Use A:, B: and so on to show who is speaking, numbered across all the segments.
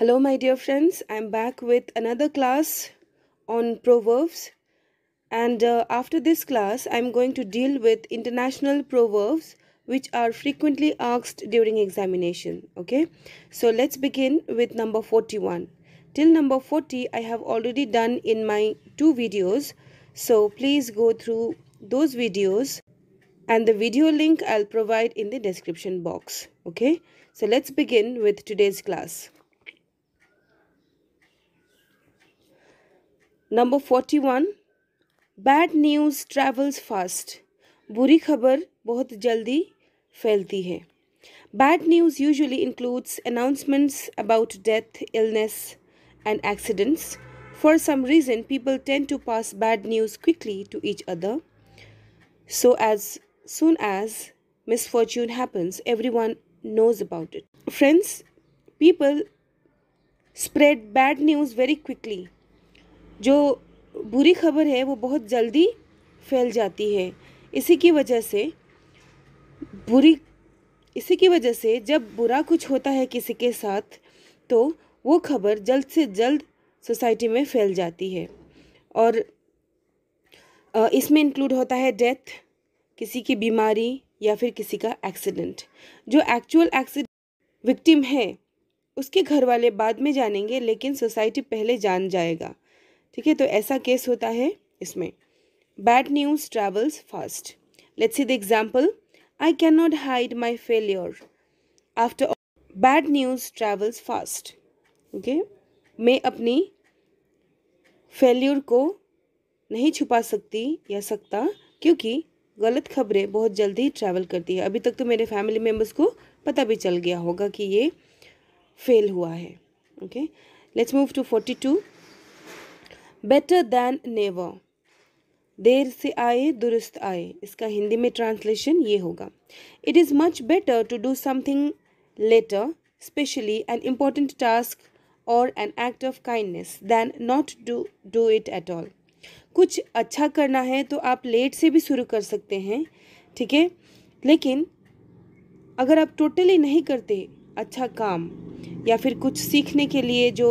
A: Hello, my dear friends. I'm back with another class on proverbs. And uh, after this class, I'm going to deal with international proverbs which are frequently asked during examination. Okay, so let's begin with number 41. Till number 40, I have already done in my two videos. So please go through those videos and the video link I'll provide in the description box. Okay, so let's begin with today's class. Number 41 Bad news travels fast. बुरी खबर बहुत जल्दी फैलती है Bad news usually includes announcements about death, illness, and accidents. For some reason, people tend to pass bad news quickly to each other. So, as soon as misfortune happens, everyone knows about it. Friends, people spread bad news very quickly जो बुरी खबर है वो बहुत जल्दी फैल जाती है इसी की वजह से बुरी इसी की वजह से जब बुरा कुछ होता है किसी के साथ तो वो खबर जल्द से जल्द सोसाइटी में फैल जाती है और इसमें इंक्लूड होता है डेथ किसी की बीमारी या फिर किसी का एक्सीडेंट जो एक्चुअल एक्सीडेंट विक्टिम है उसके घर वाले बाद में जानेंगे लेकिन सोसाइटी पहले जान जाएगा ठीक है तो ऐसा केस होता है इसमें bad news travels fast let's see the example I can not hide my failure after bad news travels fast okay मैं अपनी फेल्योर को नहीं छुपा सकती या सकता क्योंकि गलत खबरें बहुत जल्दी ट्रैवल करती है अभी तक तो मेरे फैमिली मेम्बर्स को पता भी चल गया होगा कि ये फेल हुआ है okay let's move to forty two better than never देर से आए दुरुस्त आए इसका हिंदी में ट्रांसलेशन ये होगा it is much better to do something later specially an important task और an act of kindness than not do do it at all कुछ अच्छा करना है तो आप लेट से भी शुरू कर सकते हैं ठीक है लेकिन अगर आप टोटली नहीं करते अच्छा काम या फिर कुछ सीखने के लिए जो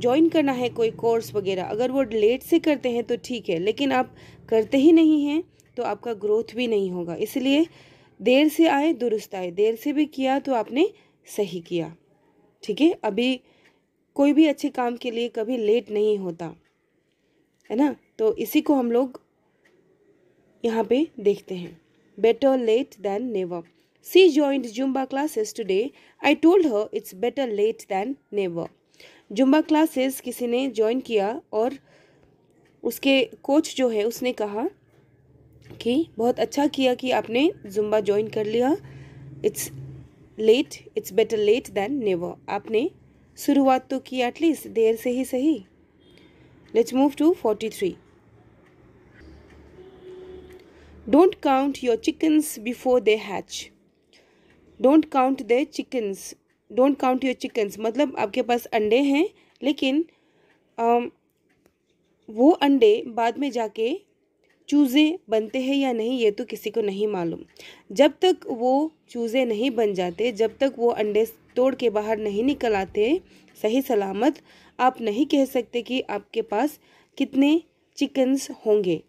A: ज्वाइन करना है कोई कोर्स वगैरह अगर वो लेट से करते हैं तो ठीक है लेकिन आप करते ही नहीं हैं तो आपका ग्रोथ भी नहीं होगा इसलिए देर से आए दुरुस्त आए देर से भी किया तो आपने सही किया ठीक है अभी कोई भी अच्छे काम के लिए कभी लेट नहीं होता है ना तो इसी को हम लोग यहाँ पे देखते हैं better late than never see join Zumba classes today I told her it's better late than never Zumba classes किसी ने ज्वाइन किया और उसके कोच जो है उसने कहा कि बहुत अच्छा किया कि आपने जुम्बा ज्वाइन कर लिया it's late it's better late than never आपने शुरुआत तो की एटलीस्ट देर से ही सही let's move to forty three don't count your chickens before they hatch don't count the chickens don't count your chickens मतलब आपके पास अंडे हैं लेकिन आ, वो अंडे बाद में जाके चूज़े बनते हैं या नहीं ये तो किसी को नहीं मालूम जब तक वो चूज़े नहीं बन जाते जब तक वो अंडे तोड़ के बाहर नहीं निकल आते सही सलामत आप नहीं कह सकते कि आपके पास कितने चिकन्स होंगे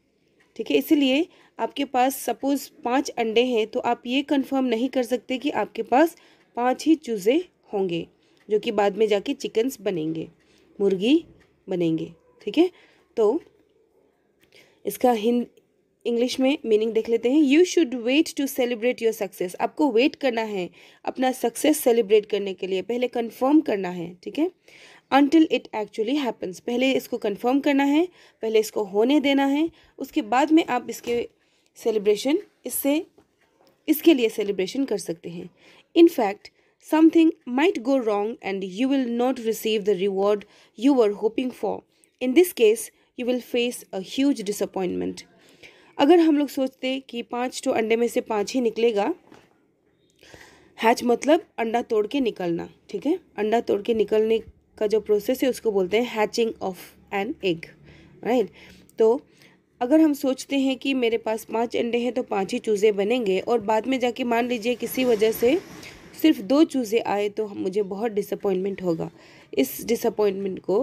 A: ठीक है इसलिए आपके पास सपोज़ पाँच अंडे हैं तो आप ये कंफर्म नहीं कर सकते कि आपके पास पाँच ही चूज़े होंगे जो कि बाद में जाके चिकन्स बनेंगे मुर्गी बनेंगे ठीक है तो इसका हिंद इंग्लिश में मीनिंग देख लेते हैं you should wait to celebrate your success आपको वेट करना है अपना सक्सेस सेलिब्रेट करने के लिए पहले कंफर्म करना है ठीक है अनटिल इट एक्चुअली हैपन्स पहले इसको कंफर्म करना है पहले इसको होने देना है उसके बाद में आप इसके सेलिब्रेशन इससे इसके लिए सेलिब्रेशन कर सकते हैं in fact Something might go wrong and you will not receive the reward you were hoping for. In this case, you will face a huge disappointment. अगर हम लोग सोचते कि पाँच तो अंडे में से पाँच ही निकलेगा हैच मतलब अंडा तोड़ के निकलना ठीक है अंडा तोड़ के निकलने का जो प्रोसेस है उसको बोलते हैं hatching of an egg right तो अगर हम सोचते हैं कि मेरे पास पांच अंडे हैं तो पांच ही चूज़े बनेंगे और बाद में जाके मान लीजिए किसी वजह से सिर्फ दो चूज़े आए तो मुझे बहुत डिसअपॉइंटमेंट होगा इस डिसअपॉइंटमेंट को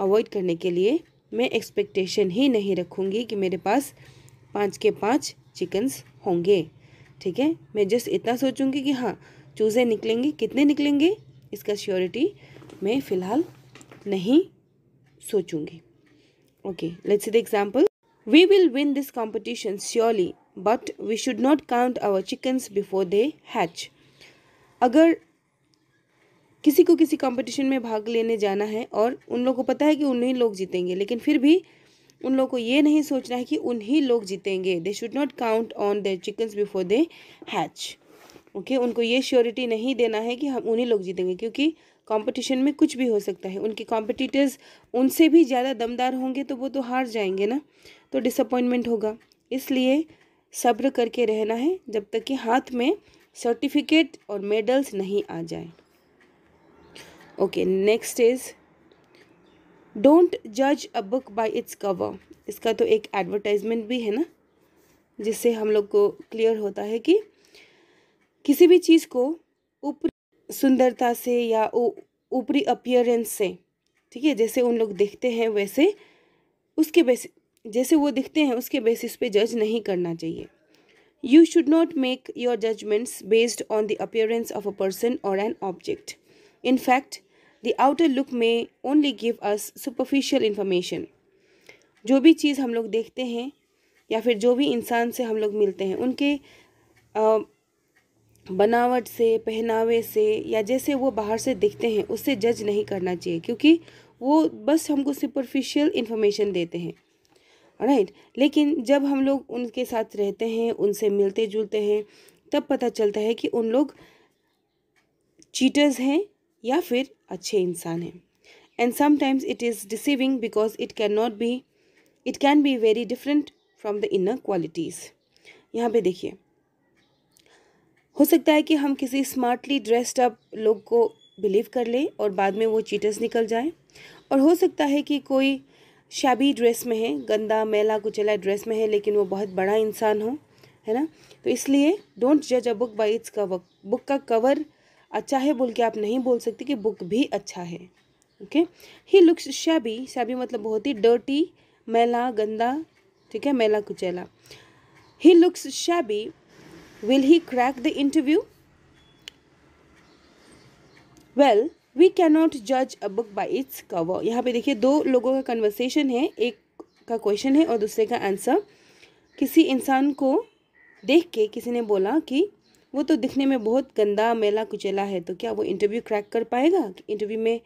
A: अवॉइड करने के लिए मैं एक्सपेक्टेशन ही नहीं रखूँगी कि मेरे पास पाँच के पाँच चिकन्स होंगे ठीक है मैं जस्ट इतना सोचूंगी कि हाँ चूज़े निकलेंगे कितने निकलेंगे इसका श्योरिटी मैं फ़िलहाल नहीं सोचूंगी okay let's see the example we will win this competition surely but we should not count our chickens before they hatch अगर किसी को किसी कंपटीशन में भाग लेने जाना है और उन लोगों को पता है कि उन्हीं लोग जीतेंगे लेकिन फिर भी उन लोगों को ये नहीं सोचना है कि उन्हीं लोग जीतेंगे they should not count on their chickens before they hatch okay उनको ये श्योरिटी नहीं देना है कि हम उन्हीं लोग जीतेंगे क्योंकि कंपटीशन में कुछ भी हो सकता है उनके कॉम्पिटिटर्स उनसे भी ज़्यादा दमदार होंगे तो वो तो हार जाएंगे ना तो डिसअपॉइंटमेंट होगा इसलिए सब्र करके रहना है जब तक कि हाथ में सर्टिफिकेट और मेडल्स नहीं आ जाए ओके नेक्स्ट इज डोंट जज a book by its cover इसका तो एक एडवर्टाइजमेंट भी है ना जिससे हम लोग को क्लियर होता है कि किसी भी चीज़ को ऊपरी सुंदरता से या ऊपरी अपियरेंस से ठीक है जैसे उन लोग देखते हैं वैसे उसके बेसिस जैसे वो दिखते हैं उसके बेसिस पे जज नहीं करना चाहिए you should not make your judgements based on the appearance of a person और an object in fact the outer look में only give us superficial information जो भी चीज़ हम लोग देखते हैं या फिर जो भी इंसान से हम लोग मिलते हैं उनके बनावट से पहनावे से या जैसे वो बाहर से दिखते हैं उससे जज नहीं करना चाहिए क्योंकि वो बस हमको सुपरफिशियल इन्फॉर्मेशन देते हैं राइट लेकिन जब हम लोग उनके साथ रहते हैं उनसे मिलते जुलते हैं तब पता चलता है कि उन लोग चीटर्स हैं या फिर अच्छे इंसान हैं and sometimes it is deceiving because it can not be it can be very different from the inner qualities यहाँ पे देखिए हो सकता है कि हम किसी स्मार्टली ड्रेस्ड अप लोग को बिलीव कर लें और बाद में वो चीटर्स निकल जाए और हो सकता है कि कोई शाबी ड्रेस में है गंदा मेला कुचला ड्रेस में है लेकिन वो बहुत बड़ा इंसान हो है ना तो इसलिए डोंट जज a book by its cover book का कवर अच्छा है बोल के आप नहीं बोल सकते कि बुक भी अच्छा है okay he looks shabby shabby मतलब बहुत ही डर्टी मैला गंदा ठीक है मैला कुचैला he looks shabby will he crack the interview well we cannot जज a book by its cover यहाँ पे देखिए दो लोगों का कन्वर्सेशन है एक का क्वेश्चन है और दूसरे का आंसर किसी इंसान को देख के किसी ने बोला कि वो तो दिखने में बहुत गंदा मेला कुचेला है तो क्या वो इंटरव्यू क्रैक कर पाएगा इंटरव्यू में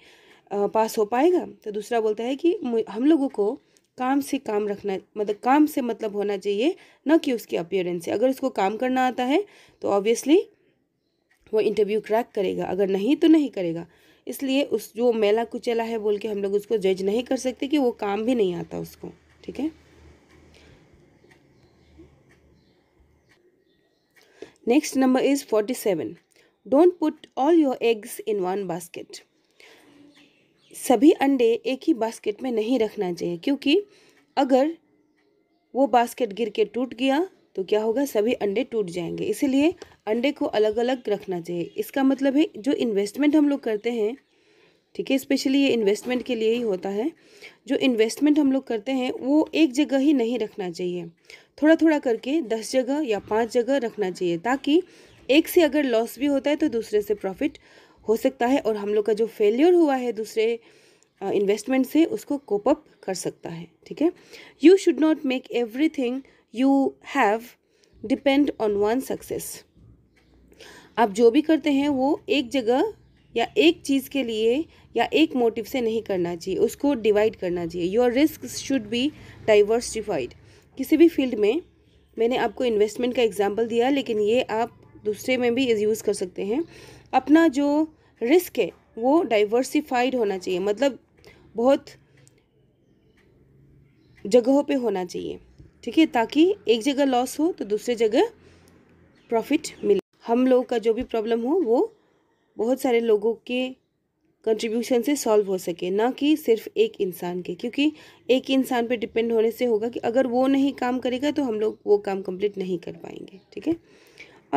A: पास हो पाएगा तो दूसरा बोलता है कि हम लोगों को काम से काम रखना मतलब काम से मतलब होना चाहिए ना कि उसकी अपियरेंस से अगर उसको काम करना आता है तो ऑब्वियसली वो इंटरव्यू क्रैक करेगा अगर नहीं तो नहीं करेगा इसलिए उस जो मेला कुचेला है बोल के हम लोग उसको जज नहीं कर सकते कि वो काम भी नहीं आता उसको ठीक है next number is forty seven don't put all your eggs in one basket सभी अंडे एक ही बास्केट में नहीं रखना चाहिए क्योंकि अगर वो बास्केट गिर के टूट गया तो क्या होगा सभी अंडे टूट जाएंगे इसीलिए अंडे को अलग अलग रखना चाहिए इसका मतलब है जो इन्वेस्टमेंट हम लोग करते हैं ठीक है स्पेशली ये इन्वेस्टमेंट के लिए ही होता है जो इन्वेस्टमेंट हम लोग करते हैं वो एक जगह ही नहीं रखना चाहिए थोड़ा थोड़ा करके दस जगह या पाँच जगह रखना चाहिए ताकि एक से अगर लॉस भी होता है तो दूसरे से प्रॉफिट हो सकता है और हम लोग का जो फेलियर हुआ है दूसरे इन्वेस्टमेंट से उसको कोप अप कर सकता है ठीक है you should not make everything you have depend on one success आप जो भी करते हैं वो एक जगह या एक चीज़ के लिए या एक मोटिव से नहीं करना चाहिए उसको डिवाइड करना चाहिए your risk should be diversified किसी भी फील्ड में मैंने आपको इन्वेस्टमेंट का एग्जाम्पल दिया लेकिन ये आप दूसरे में भी यूज़ कर सकते हैं अपना जो रिस्क है वो डाइवर्सिफाइड होना चाहिए मतलब बहुत जगहों पे होना चाहिए ठीक है ताकि एक जगह लॉस हो तो दूसरे जगह प्रॉफिट मिले हम लोग का जो भी प्रॉब्लम हो वो बहुत सारे लोगों के कंट्रीब्यूशन से सॉल्व हो सके ना कि सिर्फ एक इंसान के क्योंकि एक इंसान पे डिपेंड होने से होगा कि अगर वो नहीं काम करेगा तो हम लोग वो काम कंप्लीट नहीं कर पाएंगे ठीक है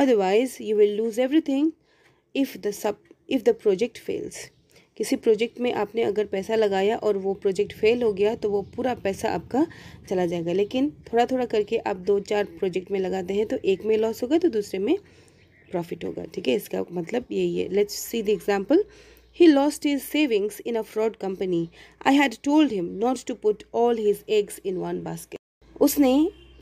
A: otherwise you will lose everything if the सब इफ़ द प्रोजेक्ट फेल्स किसी प्रोजेक्ट में आपने अगर पैसा लगाया और वो प्रोजेक्ट फेल हो गया तो वो पूरा पैसा आपका चला जाएगा लेकिन थोड़ा थोड़ा करके आप दो चार प्रोजेक्ट में लगाते हैं तो एक में लॉस होगा तो दूसरे में प्रॉफिट होगा ठीक है इसका मतलब यही है let's see the example he lost his savings in a fraud company I had told him not to put all his eggs in one basket उसने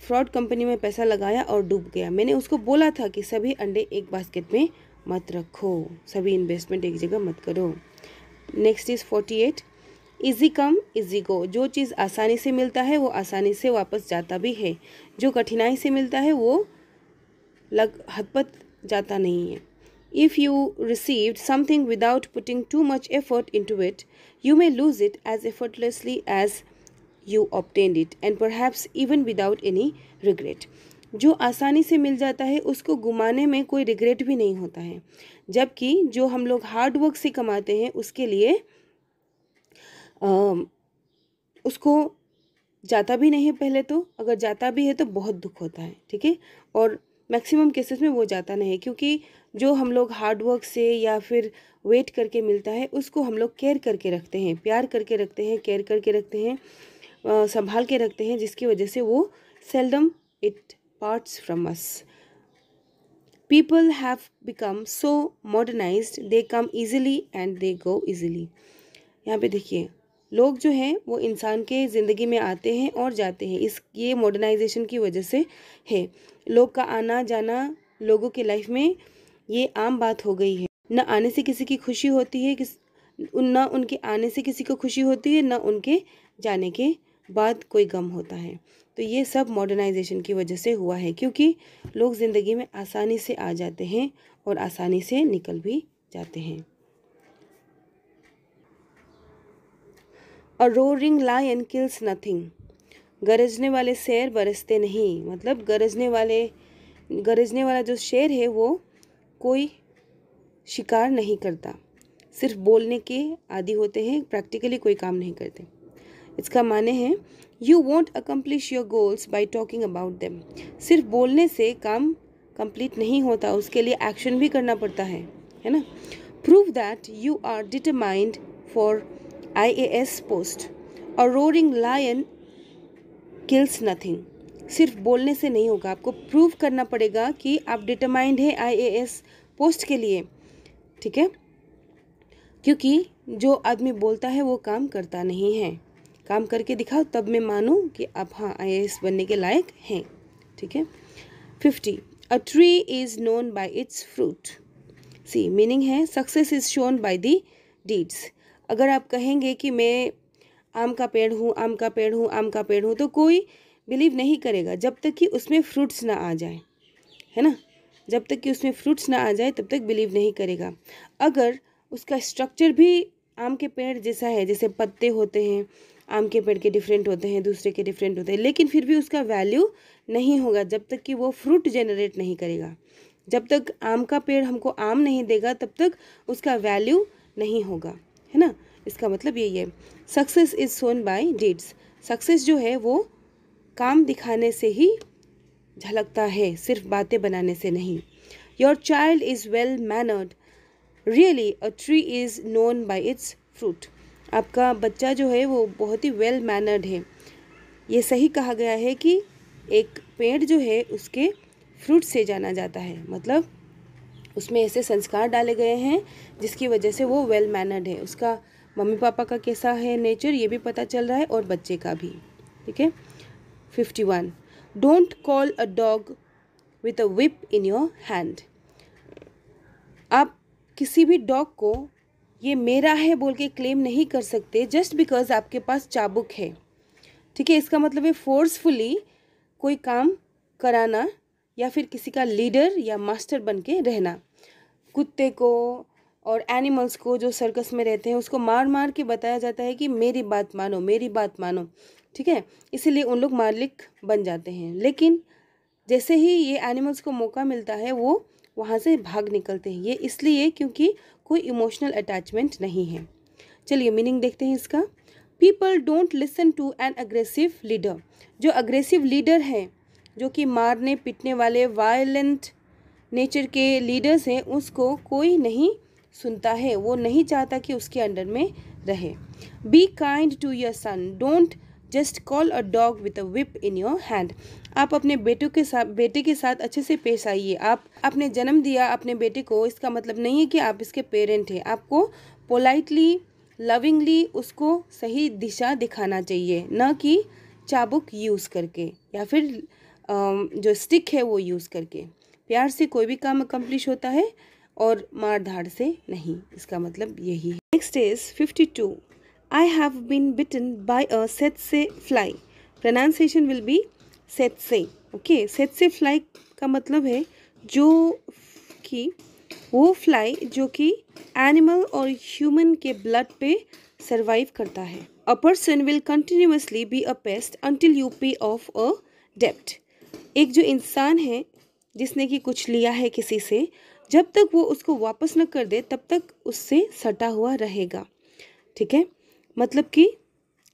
A: फ्रॉड कंपनी में पैसा लगाया और डूब गया मैंने उसको बोला था कि सभी अंडे एक बास्केट में मत रखो सभी इन्वेस्टमेंट एक जगह मत करो next is forty eight easy come easy go जो चीज़ आसानी से मिलता है वो आसानी से वापस जाता भी है जो कठिनाई से मिलता है वो लग हतपत जाता नहीं है if you receive something without putting too much effort into it you may lose it as effortlessly as you obtained it and perhaps even without any regret जो आसानी से मिल जाता है उसको गुमाने में कोई रिग्रेट भी नहीं होता है जबकि जो हम लोग हार्ड वर्क से कमाते हैं उसके लिए आ, उसको जाता भी नहीं है पहले तो अगर जाता भी है तो बहुत दुख होता है ठीक है और मैक्सिमम केसेस में वो जाता नहीं है क्योंकि जो हम लोग हार्डवर्क से या फिर वेट करके मिलता है उसको हम लोग केयर करके रखते हैं प्यार करके रखते हैं केयर करके रखते हैं संभाल के रखते हैं जिसकी वजह से वो seldom it parts from us. People have become so modernized, they come easily and they go easily. यहाँ पे देखिए लोग जो हैं वो इंसान के ज़िंदगी में आते हैं और जाते हैं इस ये मॉडर्नाइजेशन की वजह से है लोग का आना जाना लोगों के लाइफ में ये आम बात हो गई है न आने से किसी की खुशी होती है किस न उनके आने से किसी को खुशी होती है ना उनके जाने के बाद कोई गम होता है तो ये सब मॉडर्नाइजेशन की वजह से हुआ है क्योंकि लोग ज़िंदगी में आसानी से आ जाते हैं और आसानी से निकल भी जाते हैं और रोरिंग एंड किल्स नथिंग गरजने वाले शेर बरसते नहीं मतलब गरजने वाले गरजने वाला जो शेर है वो कोई शिकार नहीं करता सिर्फ बोलने के आदि होते हैं प्रैक्टिकली कोई काम नहीं करते इसका माने हैं you won't accomplish your goals by talking about them सिर्फ बोलने से काम कंप्लीट नहीं होता उसके लिए एक्शन भी करना पड़ता है है ना prove that you are determined for I A S post और रोरिंग लायन किल्स नथिंग सिर्फ बोलने से नहीं होगा आपको प्रूव करना पड़ेगा कि आप डिटरमाइंड है आई ए एस पोस्ट के लिए ठीक है क्योंकि जो आदमी बोलता है वो काम करता नहीं है काम करके दिखाओ तब मैं मानूँ कि आप हाँ आई बनने के लायक हैं ठीक है fifty a tree is known by its fruit see meaning है success is shown by the deeds अगर आप कहेंगे कि मैं आम का पेड़ हूँ आम का पेड़ हूँ आम का पेड़ हूँ तो कोई बिलीव नहीं करेगा जब तक कि उसमें फ्रूट्स ना आ जाए है ना जब तक कि उसमें फ्रूट्स ना आ जाए तब तक बिलीव नहीं करेगा अगर उसका स्ट्रक्चर भी आम के पेड़ जैसा है जैसे पत्ते होते हैं आम के पेड़ के डिफरेंट होते हैं दूसरे के डिफरेंट होते हैं लेकिन फिर भी उसका वैल्यू नहीं होगा जब तक कि वो फ्रूट जेनरेट नहीं करेगा जब तक आम का पेड़ हमको आम नहीं देगा तब तक उसका वैल्यू नहीं होगा है ना इसका मतलब यही है success is shown by deeds success जो है वो काम दिखाने से ही झलकता है सिर्फ बातें बनाने से नहीं your child is well mannered really a tree is known by its fruit आपका बच्चा जो है वो बहुत ही वेल मैनर्ड है ये सही कहा गया है कि एक पेड़ जो है उसके फ्रूट से जाना जाता है मतलब उसमें ऐसे संस्कार डाले गए हैं जिसकी वजह से वो वेल मैनर्ड है उसका मम्मी पापा का कैसा है नेचर ये भी पता चल रहा है और बच्चे का भी ठीक है fifty one don't call a dog with a whip in your hand आप किसी भी डॉग को ये मेरा है बोल के क्लेम नहीं कर सकते जस्ट बिकॉज आपके पास चाबुक है ठीक है इसका मतलब है फोर्सफुली कोई काम कराना या फिर किसी का लीडर या मास्टर बन के रहना कुत्ते को और एनिमल्स को जो सर्कस में रहते हैं उसको मार मार के बताया जाता है कि मेरी बात मानो मेरी बात मानो ठीक है इसीलिए उन लोग मालिक बन जाते हैं लेकिन जैसे ही ये एनिमल्स को मौका मिलता है वो वहाँ से भाग निकलते हैं ये इसलिए क्योंकि कोई इमोशनल अटैचमेंट नहीं है चलिए मीनिंग देखते हैं इसका people don't listen to an aggressive leader जो अग्रेसिव लीडर हैं जो कि मारने पिटने वाले वायलेंट नेचर के लीडर्स हैं उसको कोई नहीं सुनता है वो नहीं चाहता कि उसके अंडर में रहे be kind to your son don't just call a dog with a whip in your hand आप अपने बेटों के साथ बेटे के साथ अच्छे से पेश आइए आप आपने जन्म दिया अपने बेटे को इसका मतलब नहीं है कि आप इसके पेरेंट हैं आपको पोलाइटली लविंगली उसको सही दिशा दिखाना चाहिए न कि चाबुक यूज़ करके या फिर जो स्टिक है वो यूज़ करके प्यार से कोई भी काम अकम्प्लिश होता है और मार धाड़ से नहीं इसका मतलब यही है next is fifty two I have been bitten by a setse fly. Pronunciation will be setse. Okay, setse fly का मतलब है जो कि वो फ्लाई जो कि एनिमल और ह्यूमन के ब्लड पे सर्वाइव करता है a person will continuously be a pest until you pay off a डेप्ट एक जो इंसान है जिसने कि कुछ लिया है किसी से जब तक वो उसको वापस न कर दे तब तक उससे सटा हुआ रहेगा ठीक है मतलब कि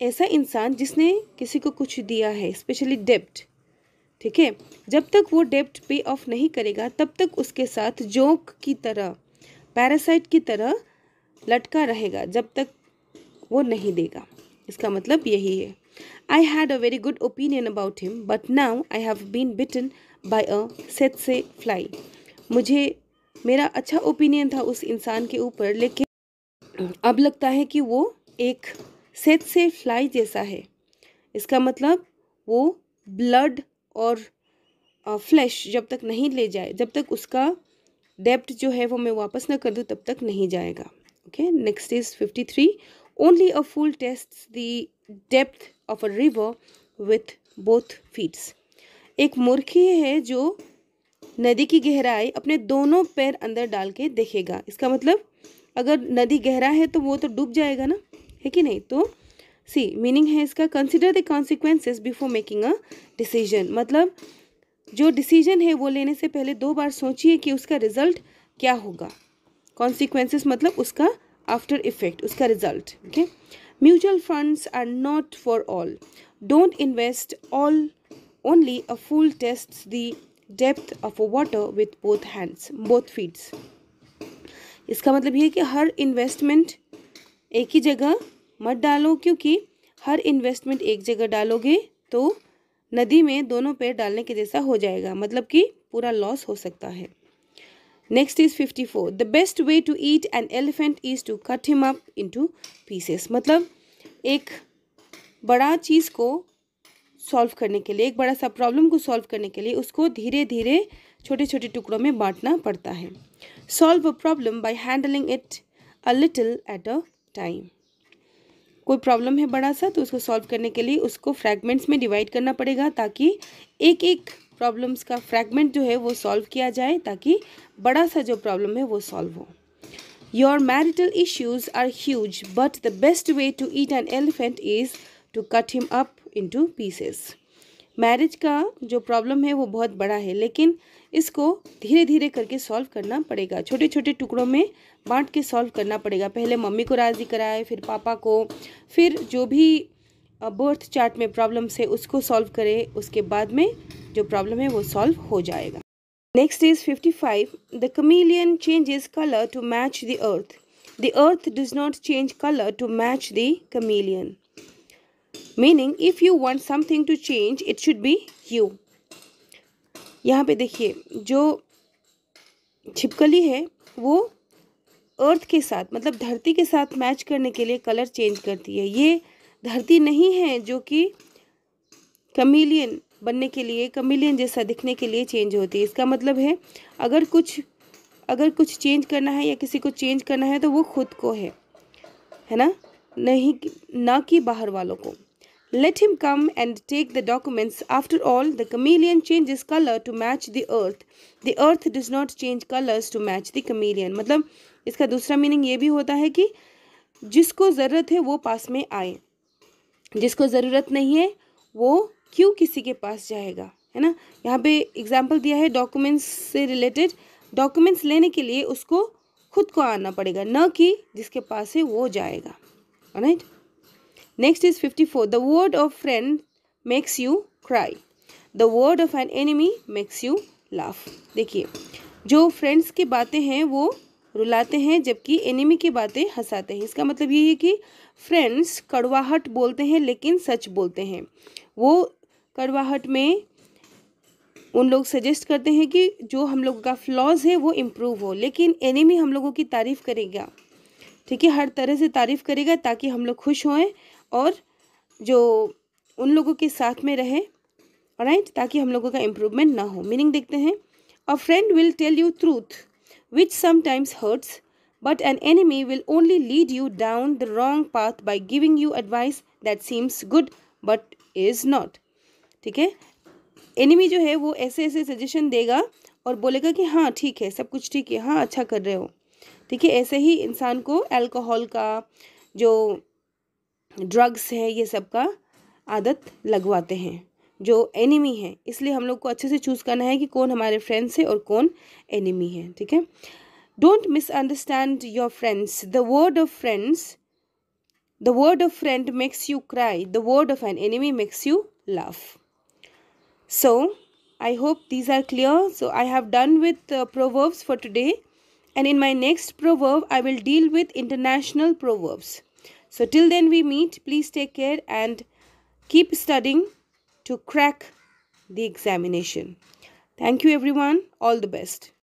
A: ऐसा इंसान जिसने किसी को कुछ दिया है स्पेशली डेप्ट ठीक है जब तक वो डेप्ट पे ऑफ नहीं करेगा तब तक उसके साथ जोंक की तरह पैरासाइट की तरह लटका रहेगा जब तक वो नहीं देगा इसका मतलब यही है I had a very good opinion about him but now I have been bitten by a tsetse fly मुझे मेरा अच्छा ओपिनियन था उस इंसान के ऊपर लेकिन अब लगता है कि वो एक सेत से फ्लाई जैसा है इसका मतलब वो ब्लड और फ्लैश जब तक नहीं ले जाए जब तक उसका डेप्ट जो है वो मैं वापस ना कर दूँ तब तक नहीं जाएगा okay next is fifty three only a fool test the depth of a river with both feets एक मूर्खी है जो नदी की गहराई अपने दोनों पैर अंदर डाल के देखेगा इसका मतलब अगर नदी गहरा है तो वो तो डूब जाएगा ना है कि नहीं तो सी मीनिंग है इसका consider the consequences before making a decision मतलब जो डिसीजन है वो लेने से पहले दो बार सोचिए कि उसका रिजल्ट क्या होगा कॉन्सिक्वेंसेस मतलब उसका आफ्टर इफेक्ट उसका result okay mutual funds are not for all don't invest all only a fool test the depth of water with both hands both feets इसका मतलब ये है कि हर इन्वेस्टमेंट एक ही जगह मत डालो क्योंकि हर इन्वेस्टमेंट एक जगह डालोगे तो नदी में दोनों पैर डालने के जैसा हो जाएगा मतलब कि पूरा लॉस हो सकता है next is fifty four the best way to eat an elephant is to cut him up to pieces मतलब एक बड़ा चीज़ को सॉल्व करने के लिए एक बड़ा सा प्रॉब्लम को सॉल्व करने के लिए उसको धीरे धीरे छोटे छोटे टुकड़ों में बांटना पड़ता है solve a problem by handling it a little at a time कोई प्रॉब्लम है बड़ा सा तो उसको सॉल्व करने के लिए उसको फ्रैगमेंट्स में डिवाइड करना पड़ेगा ताकि एक एक प्रॉब्लम्स का फ्रैगमेंट जो है वो सॉल्व किया जाए ताकि बड़ा सा जो प्रॉब्लम है वो सॉल्व हो your marital issues are huge but the best way to eat an elephant is to cut him up to pieces marriage का जो प्रॉब्लम है वो बहुत बड़ा है लेकिन इसको धीरे धीरे करके सॉल्व करना पड़ेगा छोटे छोटे टुकड़ों में बांट के सॉल्व करना पड़ेगा पहले मम्मी को राज़ी कराए फिर पापा को फिर जो भी बर्थ चार्ट में प्रॉब्लम्स है उसको सॉल्व करे उसके बाद में जो प्रॉब्लम है वो सॉल्व हो जाएगा next is fifty five the chameleon change its colour to match the earth the earth does not change colour to match the chameleon meaning if you want something to change it should be you यहाँ पे देखिए जो छिपकली है वो अर्थ के साथ मतलब धरती के साथ मैच करने के लिए कलर चेंज करती है ये धरती नहीं है जो कि कमीलियन बनने के लिए कमीलियन जैसा दिखने के लिए चेंज होती है इसका मतलब है अगर कुछ अगर कुछ चेंज करना है या किसी को चेंज करना है तो वो खुद को है है ना नहीं ना कि बाहर वालों को let him come and take the documents after all the chameleon changes colour to match the earth the earth does not change colours to match the chameleon मतलब इसका दूसरा मीनिंग ये भी होता है कि जिसको ज़रूरत है वो पास में आए जिसको ज़रूरत नहीं है वो क्यों किसी के पास जाएगा है ना यहाँ पे एग्जाम्पल दिया है डॉक्यूमेंट्स से रिलेटेड डॉक्यूमेंट्स लेने के लिए उसको खुद को आना पड़ेगा न कि जिसके पास है वो जाएगा right next is fifty four the word of friend makes you cry the word of an enemy makes you laugh देखिए जो फ्रेंड्स की बातें हैं वो रुलाते हैं जबकि एनिमी की बातें हंसाते हैं इसका मतलब ये है कि फ्रेंड्स कड़वाहट बोलते हैं लेकिन सच बोलते हैं वो कड़वाहट में उन लोग सजेस्ट करते हैं कि जो हम लोगों का फ्लॉज है वो इम्प्रूव हो लेकिन एनिमी हम लोगों की तारीफ़ करेगा ठीक है हर तरह से तारीफ़ करेगा ताकि हम लोग खुश होएं और जो उन लोगों के साथ में रहे राइट ताकि हम लोगों का इम्प्रूवमेंट ना हो मीनिंग देखते हैं a friend will tell you truth which sometimes hurts, but an enemy will only lead you down the wrong path by giving you advice that seems good but is not. ठीक है enemy जो है वो ऐसे ऐसे suggestion देगा और बोलेगा कि हाँ ठीक है सब कुछ ठीक है हाँ अच्छा कर रहे हो ठीक है ऐसे ही इंसान को अल्कोहल का जो ड्रग्स है ये सब का आदत लगवाते हैं जो एनिमी है इसलिए हम लोग को अच्छे से चूज़ करना है कि कौन हमारे फ्रेंड्स है और कौन एनिमी है ठीक है don't misunderstand your friends the word of friends the word of friend makes you cry the word of an enemy makes you laugh. So, I hope these are clear. So, I have done with uh, proverbs for today. And in my next proverb, I will deal with international proverbs. So, till then we meet. Please take care and keep studying. to crack the examination. Thank you, everyone. All the best.